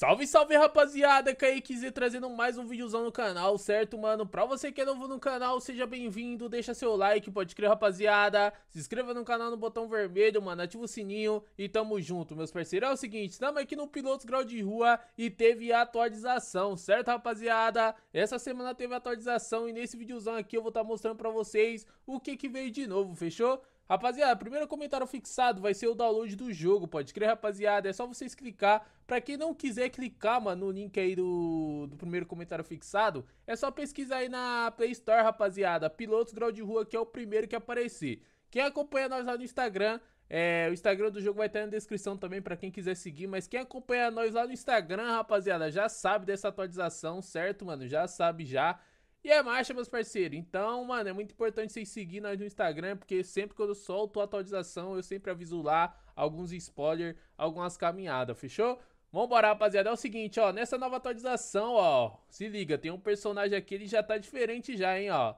Salve, salve, rapaziada! KXZ trazendo mais um videozão no canal, certo, mano? Pra você que é novo no canal, seja bem-vindo, deixa seu like, pode crer, rapaziada. Se inscreva no canal no botão vermelho, mano, ativa o sininho e tamo junto, meus parceiros. É o seguinte, estamos aqui no Pilotos Grau de Rua e teve atualização, certo, rapaziada? Essa semana teve atualização e nesse videozão aqui eu vou estar tá mostrando pra vocês o que que veio de novo, fechou? Rapaziada, primeiro comentário fixado vai ser o download do jogo, pode crer, rapaziada. É só vocês clicar. Pra quem não quiser clicar, mano, no link aí do, do primeiro comentário fixado, é só pesquisar aí na Play Store, rapaziada. Pilotos Grau de Rua, que é o primeiro que aparecer. Quem acompanha nós lá no Instagram, é, o Instagram do jogo vai estar na descrição também para quem quiser seguir. Mas quem acompanha nós lá no Instagram, rapaziada, já sabe dessa atualização, certo, mano? Já sabe já. E é marcha, meus parceiros. Então, mano, é muito importante vocês seguirem nós no Instagram, porque sempre que eu solto a atualização, eu sempre aviso lá alguns spoilers, algumas caminhadas, fechou? Vambora, rapaziada. É o seguinte, ó. Nessa nova atualização, ó. Se liga, tem um personagem aqui, ele já tá diferente já, hein, ó.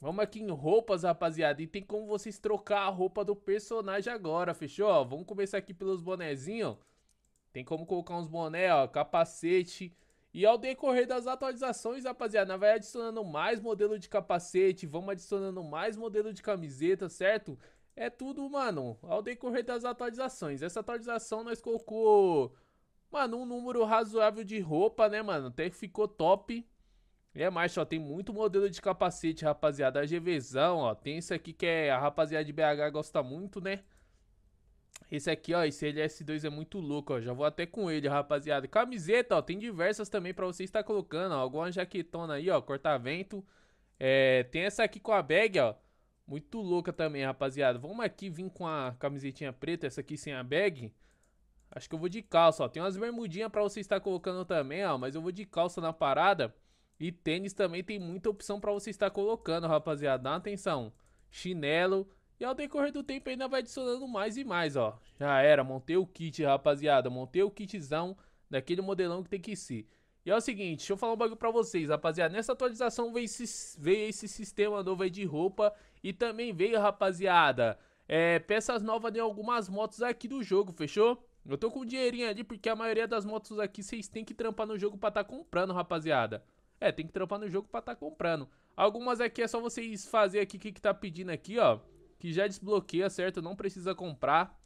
Vamos aqui em roupas, rapaziada. E tem como vocês trocar a roupa do personagem agora, fechou? Ó, vamos começar aqui pelos bonezinhos. Tem como colocar uns boné, ó. Capacete. E ao decorrer das atualizações, rapaziada, vai adicionando mais modelo de capacete, vamos adicionando mais modelo de camiseta, certo? É tudo, mano, ao decorrer das atualizações. Essa atualização nós colocou, mano, um número razoável de roupa, né, mano? Até que ficou top. É mais, ó, tem muito modelo de capacete, rapaziada. A GVzão, ó, tem esse aqui que é a rapaziada de BH gosta muito, né? Esse aqui, ó, esse LS2 é muito louco, ó. Já vou até com ele, rapaziada. Camiseta, ó, tem diversas também pra você estar colocando, ó. Alguma jaquetona aí, ó, corta-vento. É, tem essa aqui com a bag, ó. Muito louca também, rapaziada. Vamos aqui vir com a camisetinha preta, essa aqui sem a bag. Acho que eu vou de calça, ó. Tem umas bermudinhas pra você estar colocando também, ó. Mas eu vou de calça na parada. E tênis também tem muita opção pra você estar colocando, rapaziada. Dá atenção. Chinelo e ao decorrer do tempo ainda vai adicionando mais e mais, ó. Já era, montei o kit, rapaziada. Montei o kitzão daquele modelão que tem que ser. E é o seguinte, deixa eu falar um bagulho pra vocês, rapaziada. Nessa atualização veio esse, veio esse sistema novo aí de roupa. E também veio, rapaziada, é, peças novas de algumas motos aqui do jogo, fechou? Eu tô com um dinheirinho ali porque a maioria das motos aqui vocês tem que trampar no jogo pra tá comprando, rapaziada. É, tem que trampar no jogo pra tá comprando. Algumas aqui é só vocês fazer aqui o que, que tá pedindo aqui, ó que já desbloqueia, certo? Não precisa comprar.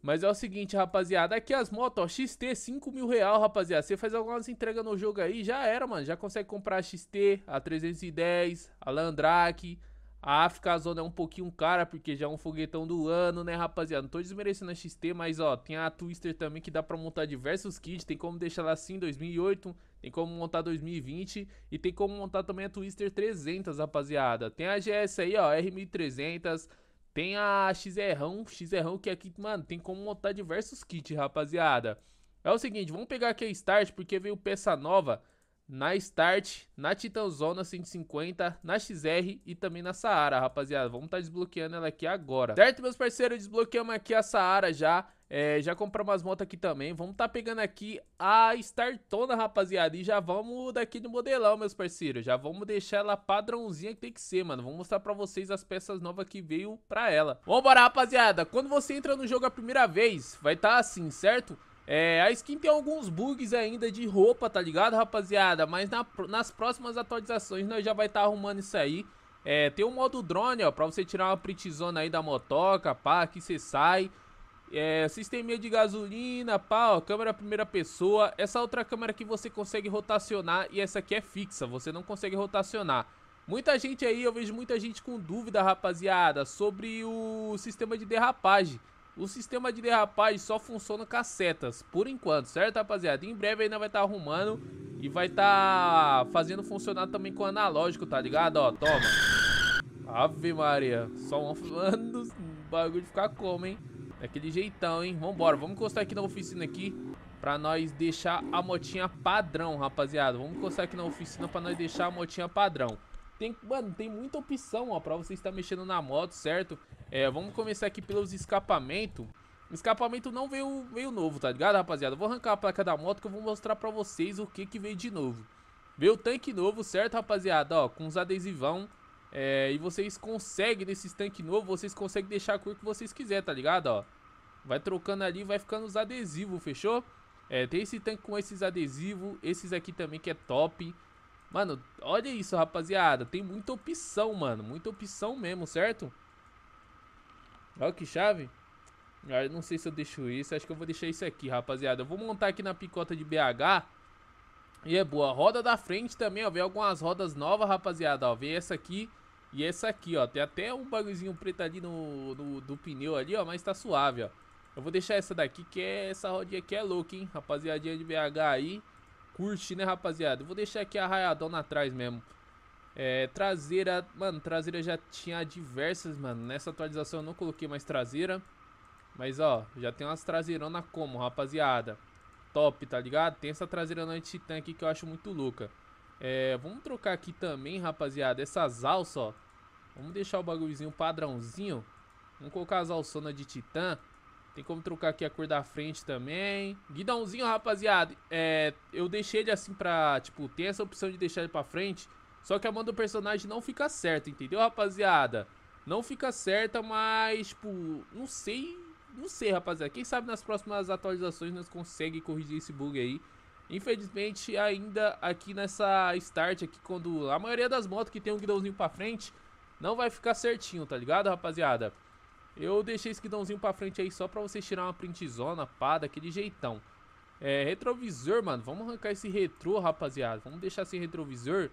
Mas é o seguinte, rapaziada, aqui as motos, ó, XT, 5 mil real, rapaziada. Você faz algumas entregas no jogo aí, já era, mano. Já consegue comprar a XT, a 310, a Landrake. A África a Zona é um pouquinho cara, porque já é um foguetão do ano, né, rapaziada? Não tô desmerecendo a XT, mas, ó, tem a Twister também, que dá pra montar diversos kits. Tem como deixar ela assim, 2008, tem como montar 2020 e tem como montar também a Twister 300, rapaziada. Tem a GS aí, ó, R1300. Tem a XRão, XRão que aqui, mano, tem como montar diversos kits, rapaziada. É o seguinte, vamos pegar aqui a Start, porque veio peça nova na Start, na Titanzona 150, na XR e também na Saara, rapaziada. Vamos estar tá desbloqueando ela aqui agora. Certo, meus parceiros? Desbloqueamos aqui a Saara já. É, já compramos umas motos aqui também. Vamos tá pegando aqui a Startona, rapaziada. E já vamos daqui do modelão, meus parceiros. Já vamos deixar ela padrãozinha que tem que ser, mano. Vou mostrar pra vocês as peças novas que veio pra ela. Vambora, rapaziada. Quando você entra no jogo a primeira vez, vai tá assim, certo? É, a skin tem alguns bugs ainda de roupa, tá ligado, rapaziada? Mas na, nas próximas atualizações nós já vai estar tá arrumando isso aí. É, tem o um modo drone, ó, pra você tirar uma printzona aí da motoca, pá, que você sai... É, sisteminha de gasolina, pá, ó, câmera primeira pessoa. Essa outra câmera que você consegue rotacionar e essa aqui é fixa, você não consegue rotacionar. Muita gente aí, eu vejo muita gente com dúvida, rapaziada, sobre o sistema de derrapagem. O sistema de derrapagem só funciona com as setas, por enquanto, certo, rapaziada? Em breve ainda vai estar tá arrumando e vai estar tá fazendo funcionar também com o analógico, tá ligado? Ó, toma. Ave Maria, só um... Mano, o bagulho ficar como, hein? Daquele jeitão, hein? Vambora, vamos encostar aqui na oficina aqui pra nós deixar a motinha padrão, rapaziada. Vamos encostar aqui na oficina pra nós deixar a motinha padrão. Tem, mano, tem muita opção, ó, pra você estar mexendo na moto, certo? É, vamos começar aqui pelos escapamentos. Escapamento não veio, veio novo, tá ligado, rapaziada? Vou arrancar a placa da moto que eu vou mostrar pra vocês o que que veio de novo. Veio o tanque novo, certo, rapaziada? Ó, com os adesivão é, e vocês conseguem, nesses tanque novo, vocês conseguem deixar a cor que vocês quiserem, tá ligado? Ó, vai trocando ali, vai ficando os adesivos, fechou? É, tem esse tanque com esses adesivos, esses aqui também que é top. Mano, olha isso, rapaziada. Tem muita opção, mano. Muita opção mesmo, certo? Olha que chave. Ah, eu não sei se eu deixo isso. Acho que eu vou deixar isso aqui, rapaziada. Eu vou montar aqui na picota de BH. E é boa. roda da frente também, ó. Vem algumas rodas novas, rapaziada, ó. Vem essa aqui e essa aqui, ó. Tem até um bagulhozinho preto ali no, no, do pneu ali, ó. Mas tá suave, ó. Eu vou deixar essa daqui, que é, essa rodinha aqui é louca, hein. Rapaziadinha de BH aí. Curte, né, rapaziada? Eu vou deixar aqui a raiadona atrás mesmo. É, traseira, mano, traseira já tinha diversas, mano. Nessa atualização eu não coloquei mais traseira. Mas, ó, já tem umas traseironas como, rapaziada top, tá ligado? Tem essa traseira no titã aqui que eu acho muito louca. É, vamos trocar aqui também, rapaziada, essas alças, ó. Vamos deixar o bagulhozinho padrãozinho. Vamos colocar as alçonas de titã. Tem como trocar aqui a cor da frente também. Guidãozinho, rapaziada. É, eu deixei ele assim pra... Tipo, tem essa opção de deixar ele pra frente. Só que a mão do personagem não fica certa, entendeu, rapaziada? Não fica certa, mas, tipo... Não sei não sei, rapaziada. Quem sabe nas próximas atualizações nós conseguimos corrigir esse bug aí. Infelizmente, ainda aqui nessa start aqui, quando a maioria das motos que tem um guidãozinho pra frente, não vai ficar certinho, tá ligado, rapaziada? Eu deixei esse guidãozinho pra frente aí só pra vocês tirar uma printzona, pá, daquele jeitão. É, retrovisor, mano. Vamos arrancar esse retro, rapaziada. Vamos deixar sem retrovisor.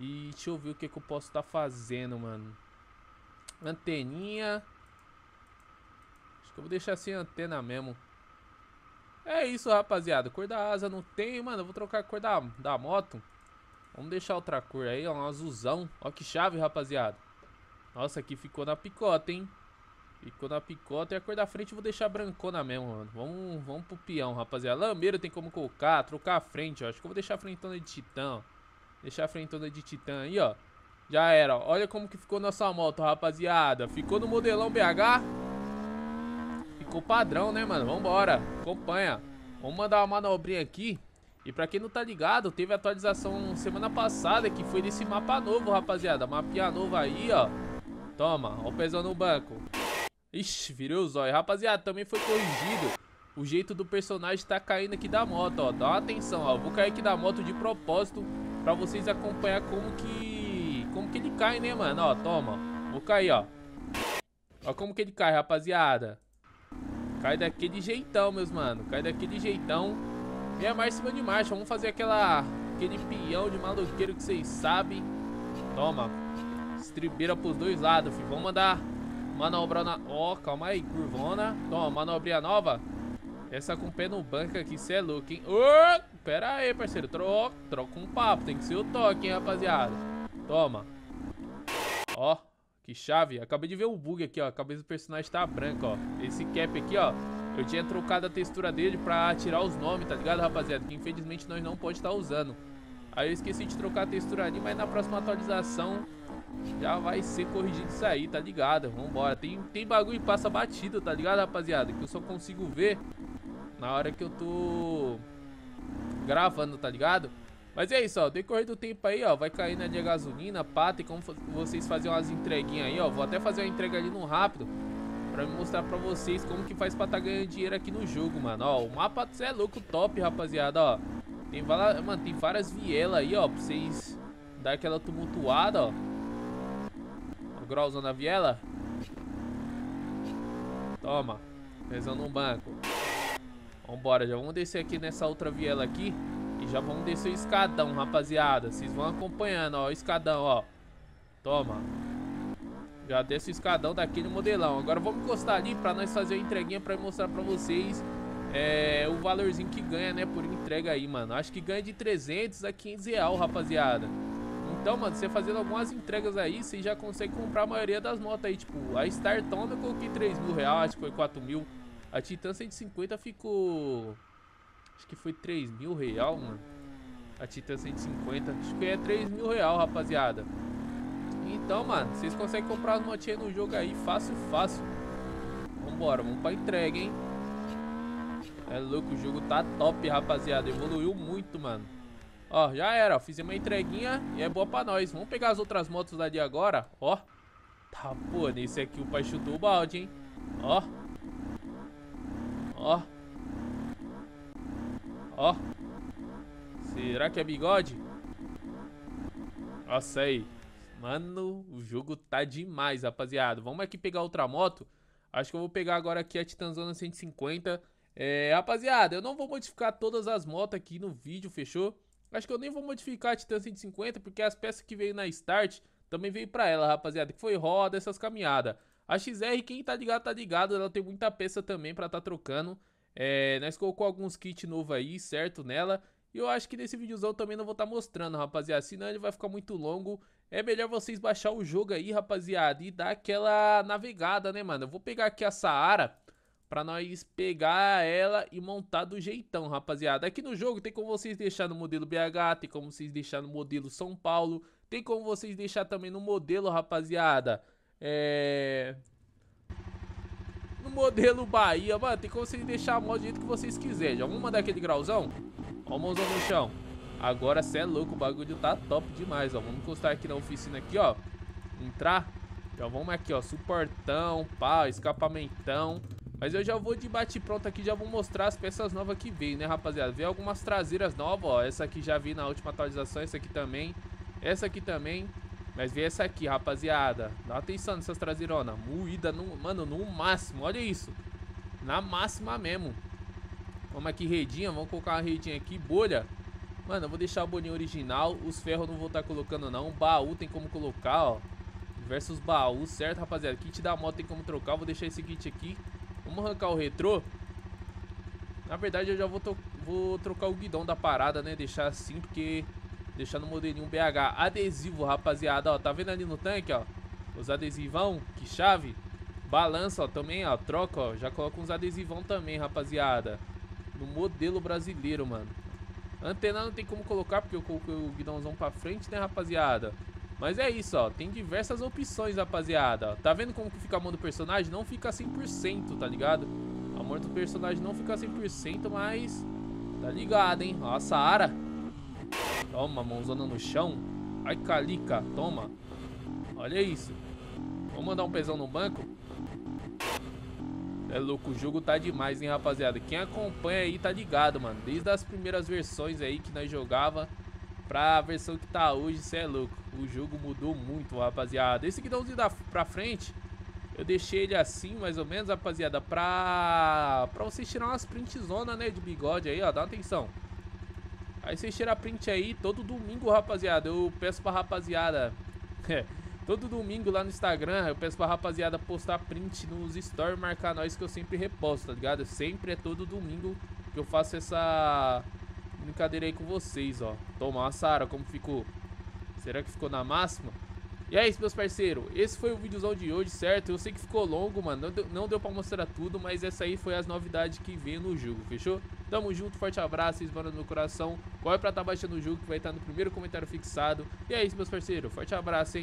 E deixa eu ver o que, que eu posso estar tá fazendo, mano. Anteninha. Acho que eu vou deixar sem antena mesmo. É isso, rapaziada. Cor da asa não tem, mano. Eu vou trocar a cor da, da moto. Vamos deixar outra cor aí, ó. Um azulzão. Ó que chave, rapaziada. Nossa, aqui ficou na picota, hein? Ficou na picota. E a cor da frente eu vou deixar brancona mesmo, mano. Vamos, vamos pro peão, rapaziada. Lameiro tem como colocar, trocar a frente, ó. Acho que eu vou deixar a frentona de titã, ó. Deixar a frentona de titã aí, ó. Já era, ó. Olha como que ficou nossa moto, rapaziada. Ficou no modelão BH ficou padrão, né, mano? Vambora, acompanha. Vamos mandar uma manobrinha aqui. E pra quem não tá ligado, teve atualização semana passada que foi desse mapa novo, rapaziada. Mapinha novo aí, ó. Toma, ó o pezão no banco. Ixi, virou o zóio. Rapaziada, também foi corrigido o jeito do personagem tá caindo aqui da moto, ó. Dá uma atenção, ó. Eu vou cair aqui da moto de propósito pra vocês acompanhar como que... Como que ele cai, né, mano? Ó, toma. Vou cair, ó. Ó como que ele cai, rapaziada. Cai daqui de jeitão, meus mano. Cai daqui de jeitão. vem a em cima de marcha. Vamos fazer aquela... Aquele peão de maloqueiro que vocês sabem. Toma. Estribeira pros dois lados, filho. Vamos mandar... Manobrar na... Ó, oh, calma aí, curvona. Toma, manobrinha nova. Essa com o pé no banco aqui, cê é louco, hein? Oh, pera aí, parceiro. Troca, troca um papo. Tem que ser o toque, hein, rapaziada. Toma. Que chave. Acabei de ver o bug aqui, ó. A cabeça do personagem tá branca, ó. Esse cap aqui, ó. Eu tinha trocado a textura dele pra tirar os nomes, tá ligado, rapaziada? Que infelizmente nós não pode estar tá usando. Aí eu esqueci de trocar a textura ali, mas na próxima atualização já vai ser corrigido isso aí, tá ligado? Vambora. Tem, tem bagulho e passa batido, tá ligado, rapaziada? Que eu só consigo ver na hora que eu tô gravando, tá ligado? Mas é isso, ó. Decorrer do tempo aí, ó. Vai cair na de gasolina, pata. E como vocês fazem umas entreguinhas aí, ó. Vou até fazer uma entrega ali no rápido. Pra mostrar pra vocês como que faz pra tá ganhando dinheiro aqui no jogo, mano. Ó, o mapa cê é louco, top, rapaziada, ó. Tem, mano, tem várias vielas aí, ó. Pra vocês dar aquela tumultuada, ó. Uma grauza a viela. Toma. Pesando um banco. Vambora, já vamos descer aqui nessa outra viela aqui já vamos descer o escadão, rapaziada. Vocês vão acompanhando, ó, o escadão, ó. Toma. Já desce o escadão daquele modelão. Agora vamos encostar ali pra nós fazer a entreguinha pra mostrar pra vocês é, o valorzinho que ganha, né, por entrega aí, mano. Acho que ganha de 300 a 500 real, rapaziada. Então, mano, você fazendo algumas entregas aí, você já consegue comprar a maioria das motos aí. Tipo, a Startona eu coloquei 3 mil reais, acho que foi 4 mil. A Titan 150 ficou... Acho que foi 3 mil real, mano. A Titan 150. Acho que é 3 mil real, rapaziada. Então, mano, vocês conseguem comprar as motinhas no jogo aí fácil, fácil. Vambora, vamos pra entrega, hein? É louco, o jogo tá top, rapaziada. Evoluiu muito, mano. Ó, já era, ó. Fizemos uma entreguinha e é boa pra nós. Vamos pegar as outras motos da de agora, ó. Tá, pô, nesse aqui o pai chutou o balde, hein? Ó. Ó. Ó. Será que é bigode? Nossa, aí. Mano, o jogo tá demais, rapaziada. Vamos aqui pegar outra moto. Acho que eu vou pegar agora aqui a Titanzona 150. É, rapaziada, eu não vou modificar todas as motos aqui no vídeo, fechou? Acho que eu nem vou modificar a Titan 150, porque as peças que veio na Start também veio pra ela, rapaziada. Que foi roda, essas caminhadas. A XR, quem tá ligado, tá ligado. Ela tem muita peça também pra tá trocando. É, nós colocou alguns kits novos aí, certo? Nela. E eu acho que nesse videozão também não vou estar tá mostrando, rapaziada. Senão ele vai ficar muito longo. É melhor vocês baixar o jogo aí, rapaziada. E dar aquela navegada, né, mano? Eu vou pegar aqui a Saara. Pra nós pegar ela e montar do jeitão, rapaziada. Aqui no jogo tem como vocês deixar no modelo BH. Tem como vocês deixar no modelo São Paulo. Tem como vocês deixar também no modelo, rapaziada. É no modelo Bahia. Mano, tem como vocês deixar a moto do jeito que vocês quiserem. Já vamos mandar aquele grauzão? Ó o mãozão no chão. Agora, cê é louco, o bagulho tá top demais, ó. Vamos encostar aqui na oficina aqui, ó. Entrar. Já então, vamos aqui, ó. Suportão, pá, escapamentão. Mas eu já vou de bate-pronto aqui, já vou mostrar as peças novas que veio, né, rapaziada? Veio algumas traseiras novas, ó. Essa aqui já vi na última atualização, essa aqui também. Essa aqui também. Mas vê essa aqui, rapaziada. Dá atenção nessas traseironas. Moída, no, mano, no máximo. Olha isso. Na máxima mesmo. Vamos aqui, redinha. Vamos colocar uma redinha aqui. Bolha. Mano, eu vou deixar a bolinha original. Os ferros não vou estar tá colocando, não. Baú tem como colocar, ó. Versos baús, certo, rapaziada? Kit da moto tem como trocar. vou deixar esse kit aqui. Vamos arrancar o retrô. Na verdade, eu já vou, vou trocar o guidão da parada, né? Deixar assim, porque... Deixar no modelinho BH. Adesivo, rapaziada, ó. Tá vendo ali no tanque, ó? Os adesivão, que chave. Balança, ó, também, ó. Troca, ó. Já coloca uns adesivão também, rapaziada. No modelo brasileiro, mano. Antena não tem como colocar, porque eu coloquei o guidãozão pra frente, né, rapaziada? Mas é isso, ó. Tem diversas opções, rapaziada. Tá vendo como que fica a mão do personagem? Não fica 100%, tá ligado? A mão do personagem não fica 100%, mas... Tá ligado, hein? Ó, a Saara... Toma, mãozona no chão. Ai, calica, toma. Olha isso. Vamos mandar um pesão no banco? É louco, o jogo tá demais, hein, rapaziada. Quem acompanha aí tá ligado, mano. Desde as primeiras versões aí que nós jogava pra versão que tá hoje, cê é louco. O jogo mudou muito, rapaziada. Esse guidãozinho da, pra frente, eu deixei ele assim, mais ou menos, rapaziada, pra, pra vocês tirar umas printzonas, né, de bigode aí, ó. Dá atenção. Aí vocês tiram a print aí todo domingo, rapaziada. Eu peço pra rapaziada. É, todo domingo lá no Instagram, eu peço pra rapaziada postar print nos stories, marcar nós que eu sempre reposto, tá ligado? Sempre é todo domingo que eu faço essa brincadeira aí com vocês, ó. Toma, a Sara, como ficou? Será que ficou na máxima? E é isso, meus parceiros. Esse foi o videozão de hoje, certo? Eu sei que ficou longo, mano. Não deu, não deu pra mostrar tudo, mas essa aí foi as novidades que veio no jogo, fechou? Tamo junto, forte abraço, vocês no meu coração. Corre pra tá baixando o jogo que vai estar no primeiro comentário fixado. E é isso, meus parceiros. Forte abraço, hein?